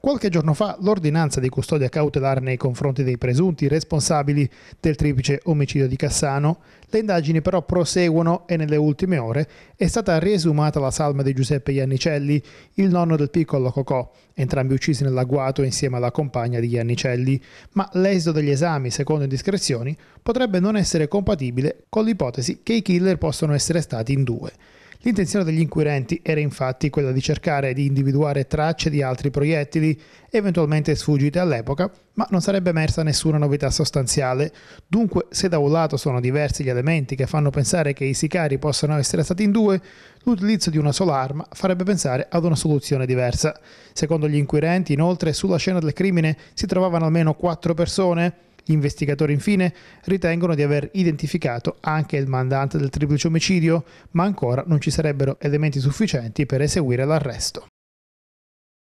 Qualche giorno fa l'ordinanza di custodia cautelare nei confronti dei presunti responsabili del triplice omicidio di Cassano, le indagini però proseguono e nelle ultime ore è stata riesumata la salma di Giuseppe Iannicelli, il nonno del piccolo Cocò, entrambi uccisi nell'agguato insieme alla compagna di Iannicelli, ma l'esito degli esami, secondo indiscrezioni, potrebbe non essere compatibile con l'ipotesi che i killer possano essere stati in due. L'intenzione degli inquirenti era infatti quella di cercare di individuare tracce di altri proiettili eventualmente sfuggite all'epoca, ma non sarebbe emersa nessuna novità sostanziale. Dunque, se da un lato sono diversi gli elementi che fanno pensare che i sicari possano essere stati in due, l'utilizzo di una sola arma farebbe pensare ad una soluzione diversa. Secondo gli inquirenti, inoltre, sulla scena del crimine si trovavano almeno quattro persone gli investigatori infine ritengono di aver identificato anche il mandante del triplice omicidio, ma ancora non ci sarebbero elementi sufficienti per eseguire l'arresto.